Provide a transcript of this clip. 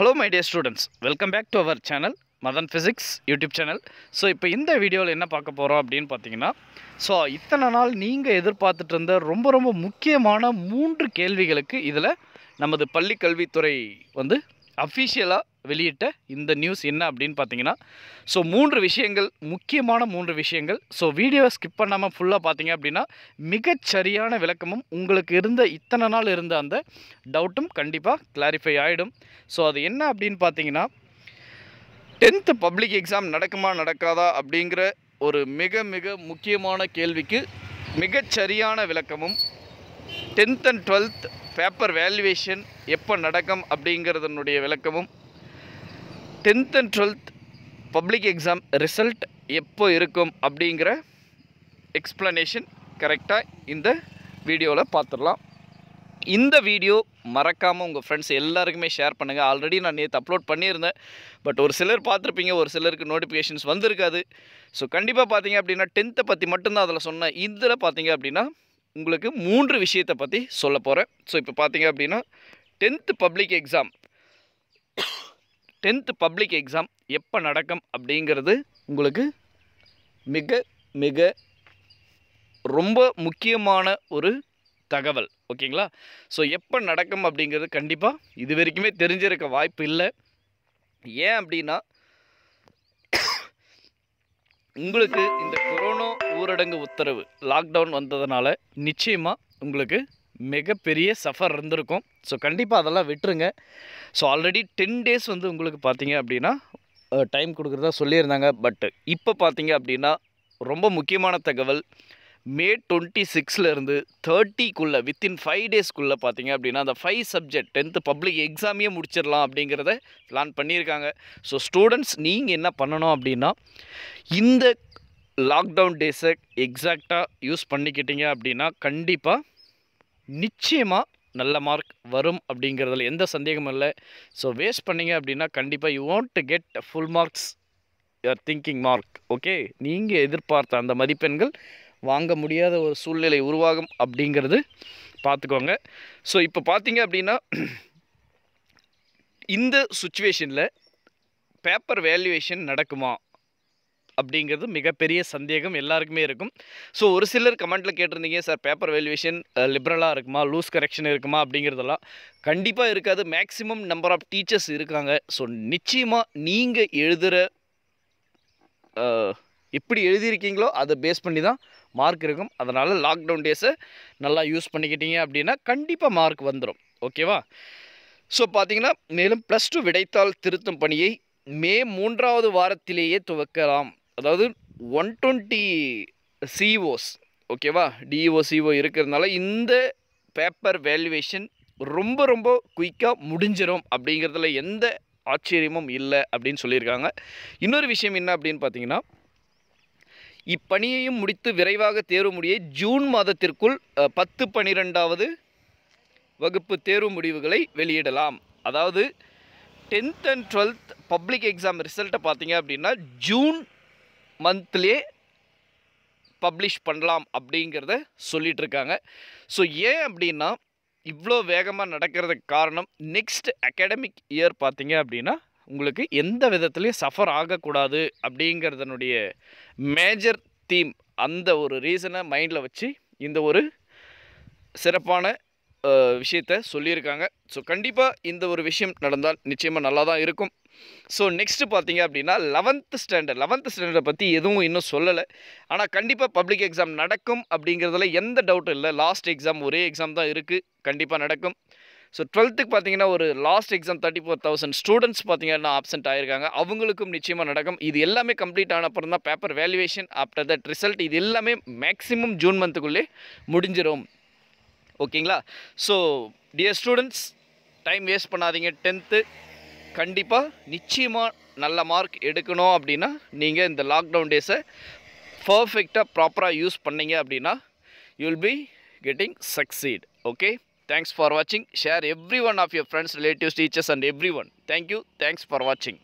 hello my dear students welcome back to our channel Madan physics YouTube channel so இப்போ இந்த வீடியோவில் என்ன பார்க்க போகிறோம் அப்படின்னு பார்த்தீங்கன்னா ஸோ இத்தனை நாள் நீங்கள் எதிர்பார்த்துட்டு இருந்த ரொம்ப ரொம்ப முக்கியமான மூன்று கேள்விகளுக்கு இதில் நமது பள்ளி கல்வித்துறை வந்து அஃபிஷியலாக வெளியிட்ட இந்த நியூஸ் என்ன அப்படின்னு பார்த்தீங்கன்னா ஸோ மூன்று விஷயங்கள் முக்கியமான மூன்று விஷயங்கள் ஸோ வீடியோவை ஸ்கிப் பண்ணாமல் ஃபுல்லாக பார்த்தீங்க அப்படின்னா மிகச்சரியான விளக்கமும் உங்களுக்கு இருந்த இத்தனை நாள் இருந்த அந்த டவுட்டும் கண்டிப்பாக கிளாரிஃபை ஆகிடும் ஸோ அது என்ன அப்படின்னு பார்த்தீங்கன்னா டென்த்து பப்ளிக் எக்ஸாம் நடக்குமா நடக்காதா அப்படிங்கிற ஒரு மிக மிக முக்கியமான கேள்விக்கு மிகச்சரியான விளக்கமும் tenth and twelfth paper valuation எப்போ நடக்கும் அப்படிங்கிறதுனுடைய விளக்கமும் tenth and twelfth public exam result எப்போ இருக்கும் அப்படிங்கிற எக்ஸ்ப்ளனேஷன் கரெக்டாக இந்த வீடியோவில் பார்த்துடலாம் இந்த வீடியோ மறக்காமல் உங்கள் ஃப்ரெண்ட்ஸ் எல்லாருக்குமே ஷேர் பண்ணுங்கள் ஆல்ரெடி நான் நேற்று அப்லோட் பண்ணியிருந்தேன் பட் ஒரு சிலர் பார்த்துருப்பீங்க ஒரு சிலருக்கு நோட்டிஃபிகேஷன்ஸ் வந்திருக்காது ஸோ கண்டிப்பாக பார்த்தீங்க அப்படின்னா டென்த்தை பற்றி மட்டும்தான் அதில் சொன்னேன் இதில் பார்த்தீங்க அப்படின்னா உங்களுக்கு மூன்று விஷயத்தை பற்றி சொல்ல போகிறேன் ஸோ இப்போ பார்த்தீங்க அப்படின்னா tenth public exam tenth public exam எப்போ நடக்கும் அப்படிங்கிறது உங்களுக்கு மிக மிக ரொம்ப முக்கியமான ஒரு தகவல் ஓகேங்களா ஸோ எப்போ நடக்கும் அப்படிங்கிறது கண்டிப்பாக இது வரைக்குமே தெரிஞ்சிருக்க வாய்ப்பு இல்லை ஏன் அப்படின்னா உங்களுக்கு இந்த கொரோனா ஊரடங்கு உத்தரவு லாக்டவுன் வந்ததுனால நிச்சயமாக உங்களுக்கு மிகப்பெரிய சஃபர் இருந்திருக்கும் ஸோ கண்டிப்பாக அதெல்லாம் விட்டுருங்க ஸோ ஆல்ரெடி டென் டேஸ் வந்து உங்களுக்கு பார்த்தீங்க அப்படின்னா டைம் கொடுக்குறதா சொல்லியிருந்தாங்க பட் இப்போ பார்த்தீங்க அப்படின்னா ரொம்ப முக்கியமான தகவல் மே டுவெண்ட்டி சிக்ஸ்லேருந்து தேர்ட்டிக்குள்ளே வித்தின் ஃபைவ் டேஸ்க்குள்ளே பார்த்தீங்க அப்படின்னா அந்த ஃபைவ் சப்ஜெக்ட் டென்த்து பப்ளிக் எக்ஸாமே முடிச்சிடலாம் அப்படிங்கிறத பிளான் பண்ணியிருக்காங்க ஸோ ஸ்டூடெண்ட்ஸ் நீங்கள் என்ன பண்ணணும் அப்படின்னா இந்த லாக்டவுன் டேஸை எக்ஸாக்டாக யூஸ் பண்ணிக்கிட்டீங்க அப்படின்னா கண்டிப்பாக நிச்சயமாக நல்ல மார்க் வரும் அப்படிங்கிறதுல எந்த சந்தேகமும் இல்லை ஸோ வேஸ்ட் பண்ணிங்க அப்படின்னா கண்டிப்பாக you want to get full marks your thinking mark okay நீங்கள் எதிர்பார்த்த அந்த மதிப்பெண்கள் வாங்க முடியாத ஒரு சூழ்நிலை உருவாகும் அப்படிங்கிறது பார்த்துக்கோங்க ஸோ இப்போ பார்த்தீங்க அப்படின்னா இந்த சுச்சுவேஷனில் பேப்பர் வேல்யூவேஷன் நடக்குமா அப்படிங்கிறது மிகப்பெரிய சந்தேகம் எல்லாருக்குமே இருக்கும் ஸோ ஒரு சிலர் கமெண்ட்டில் கேட்டிருந்தீங்க சார் பேப்பர் வேல்யூவேஷன் லிபரலாக இருக்குமா லூஸ் கரெக்ஷன் இருக்குமா அப்படிங்கிறதெல்லாம் கண்டிப்பாக இருக்காது மேக்ஸிமம் நம்பர் ஆஃப் டீச்சர்ஸ் இருக்காங்க ஸோ நிச்சயமாக நீங்கள் எழுதுகிற எப்படி எழுதியிருக்கீங்களோ அதை பேஸ் பண்ணி தான் மார்க் இருக்கும் அதனால் லாக்டவுன் டேஸை நல்லா யூஸ் பண்ணிக்கிட்டீங்க அப்படின்னா கண்டிப்பாக மார்க் வந்துடும் ஓகேவா ஸோ பார்த்தீங்கன்னா மேலும் ப்ளஸ் டூ விடைத்தாள் திருத்தும் பணியை மே மூன்றாவது வாரத்திலேயே துவக்கலாம் அதாவது ஒன் டுவெண்ட்டி சிஓஸ் ஓகேவா டிஓ சிஓ இருக்கிறதுனால இந்த பேப்பர் வேல்யூவேஷன் ரொம்ப ரொம்ப குயிக்காக முடிஞ்சிடும் அப்படிங்கிறதுல எந்த ஆச்சரியமும் இல்லை அப்படின்னு சொல்லியிருக்காங்க இன்னொரு விஷயம் என்ன அப்படின்னு பார்த்தீங்கன்னா இப்பணியையும் முடித்து விரைவாக தேர்வு முடிய ஜூன் மாதத்திற்குள் பத்து பன்னிரெண்டாவது வகுப்பு தேர்வு முடிவுகளை வெளியிடலாம் அதாவது tenth and twelfth public exam ரிசல்ட்டை பார்த்தீங்க அப்படின்னா ஜூன் மந்த்லியே பப்ளிஷ் பண்ணலாம் அப்படிங்கிறத சொல்லிகிட்ருக்காங்க ஸோ ஏன் அப்படின்னா இவ்வளோ வேகமாக நடக்கிறதுக்கு காரணம் நெக்ஸ்ட் அகாடமிக் இயர் பார்த்திங்க அப்படின்னா உங்களுக்கு எந்த விதத்துலேயும் சஃபர் ஆகக்கூடாது அப்படிங்கிறதனுடைய மேஜர் தீம் அந்த ஒரு ரீசனை மைண்டில் வச்சு இந்த ஒரு சிறப்பான விஷயத்த சொல்லியிருக்காங்க ஸோ கண்டிப்பாக இந்த ஒரு விஷயம் நடந்தால் நிச்சயமாக நல்லா தான் இருக்கும் ஸோ நெக்ஸ்ட்டு பார்த்தீங்க அப்படின்னா லெவன்த்து ஸ்டாண்டர்ட் லெவன்த்து ஸ்டாண்டர்டை பற்றி எதுவும் இன்னும் சொல்லலை ஆனால் கண்டிப்பாக பப்ளிக் எக்ஸாம் நடக்கும் அப்படிங்கிறதுல எந்த டவுட்டும் இல்லை லாஸ்ட் எக்ஸாம் ஒரே எக்ஸாம் தான் இருக்குது கண்டிப்பாக நடக்கும் ஸோ டுவெல்த்துக்கு பார்த்தீங்கன்னா ஒரு last exam thirty four thousand students பார்த்தீங்கன்னா ஆப்சென்ட் ஆயிருக்காங்க அவங்களுக்கும் நிச்சயமாக நடக்கும் இது எல்லாமே கம்ப்ளீட் ஆன அப்புறம் தான் paper valuation after that result இது எல்லாமே மேக்ஸிமம் ஜூன் மந்த்துக்குள்ளே முடிஞ்சிடும் ஓகேங்களா so dear students time waste பண்ணாதீங்க டென்த்து கண்டிப்பாக நிச்சயமாக நல்ல மார்க் எடுக்கணும் அப்படின்னா நீங்கள் இந்த லாக்டவுன் டேஸை பர்ஃபெக்டாக ப்ராப்பராக யூஸ் பண்ணிங்க அப்படின்னா you'll be getting succeed okay thanks for வாட்சிங் share every one of your friends relatives teachers and every one thank you thanks for வாட்சிங்